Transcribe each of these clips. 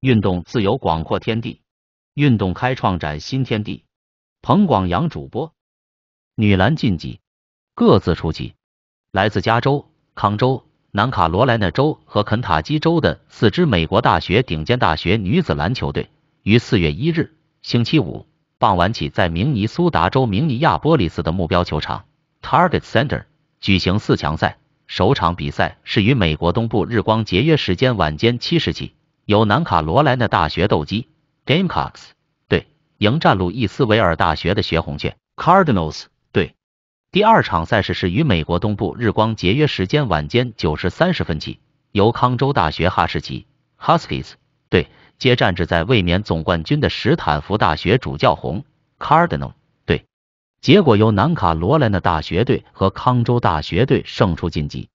运动自由广阔天地，运动开创崭新天地。彭广阳主播，女篮晋级，各自出击。来自加州、康州、南卡罗来纳州和肯塔基州的四支美国大学顶尖大学女子篮球队，于四月一日星期五傍晚起，在明尼苏达州明尼亚波利斯的目标球场 Target Center 举行四强赛。首场比赛是与美国东部日光节约时间晚间七时起。由南卡罗来纳大学斗鸡 Gamecocks 对迎战路易斯维尔大学的血红雀 Cardinals 对。第二场赛事是于美国东部日光节约时间晚间九时三十分起，由康州大学哈士奇 Huskies 对接战至在卫冕总冠军的史坦福大学主教红 c a r d i n a l 对。结果由南卡罗来纳大学队和康州大学队胜出晋级。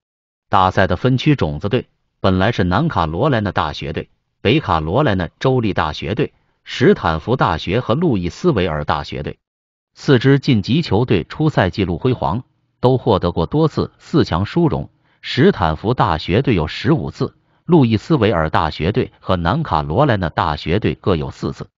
大赛的分区种子队本来是南卡罗来纳大学队。北卡罗来纳州立大学队、史坦福大学和路易斯维尔大学队四支晋级球队出赛记录辉煌，都获得过多次四强殊荣。史坦福大学队有十五次，路易斯维尔大学队和南卡罗来纳大学队各有四次。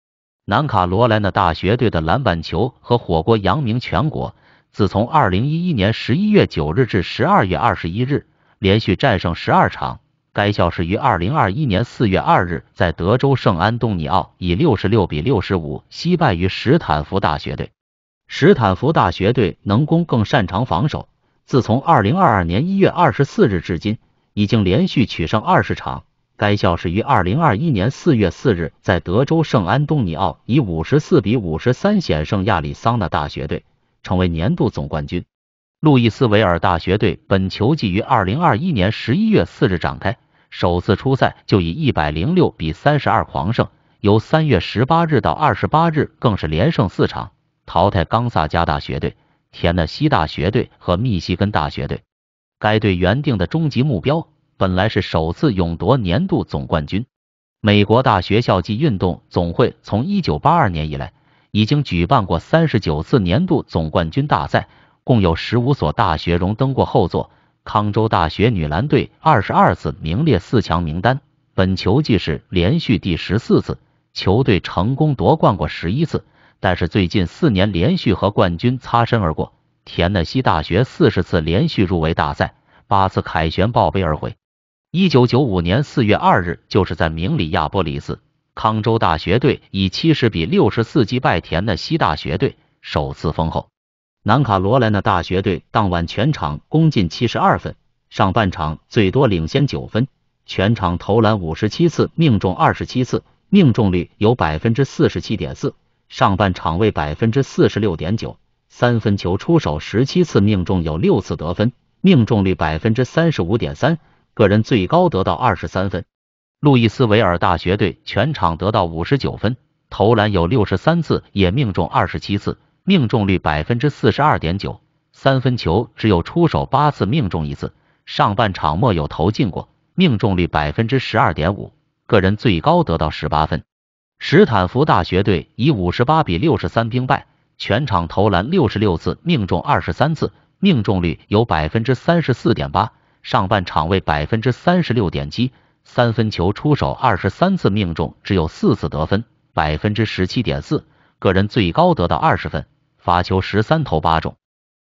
南卡罗来纳大学队的篮板球和火锅扬名全国，自从二零一一年十一月九日至十二月二十一日，连续战胜十二场。该校是于二零二一年四月二日在德州圣安东尼奥以六十六比六十五惜败于史坦福大学队。史坦福大学队能攻更擅长防守。自从二零二二年一月二十四日至今，已经连续取胜二十场。该校是于二零二一年四月四日在德州圣安东尼奥以五十四比五十三险胜亚利桑那大学队，成为年度总冠军。路易斯维尔大学队本球季于二零二一年十一月四日展开首次出赛，就以一百零六比三十二狂胜。由三月十八日到二十八日更是连胜四场，淘汰冈萨加大学队、田纳西大学队和密西根大学队。该队原定的终极目标，本来是首次勇夺年度总冠军。美国大学校际运动总会从一九八二年以来，已经举办过三十九次年度总冠军大赛。共有十五所大学荣登过后座，康州大学女篮队二十二次名列四强名单，本球季是连续第十四次，球队成功夺冠过十一次，但是最近四年连续和冠军擦身而过。田纳西大学四十次连续入围大赛，八次凯旋报杯而回。一九九五年四月二日，就是在明里亚波里斯，康州大学队以七十比六十四击败田纳西大学队，首次封后。南卡罗来纳大学队当晚全场攻进七十二分，上半场最多领先九分，全场投篮五十七次命中二十七次，命中率有百分之四十七点四，上半场为百分之四十六点九，三分球出手十七次命中有六次得分，命中率百分之三十五点三，个人最高得到二十三分。路易斯维尔大学队全场得到五十九分，投篮有六十三次也命中二十七次。命中率百分之四十二点九，三分球只有出手八次命中一次，上半场末有投进过，命中率百分之十二点五，个人最高得到十八分。史坦福大学队以五十八比六十三兵败，全场投篮六十六次命中二十三次，命中率有百分之三十四点八，上半场为百分之三十六点七，三分球出手二十三次命中只有四次得分，百分之十七点四，个人最高得到二十分。罚球十三投八中，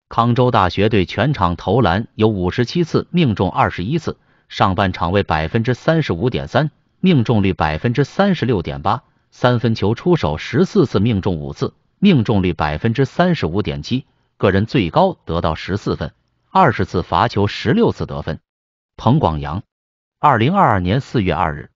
康州大学队全场投篮有五十七次命中二十一次，上半场为百分之三十五点三，命中率百分之三十六点八，三分球出手十四次命中五次，命中率百分之三十五点七，个人最高得到十四分，二十次罚球十六次得分。彭广阳，二零二二年四月二日。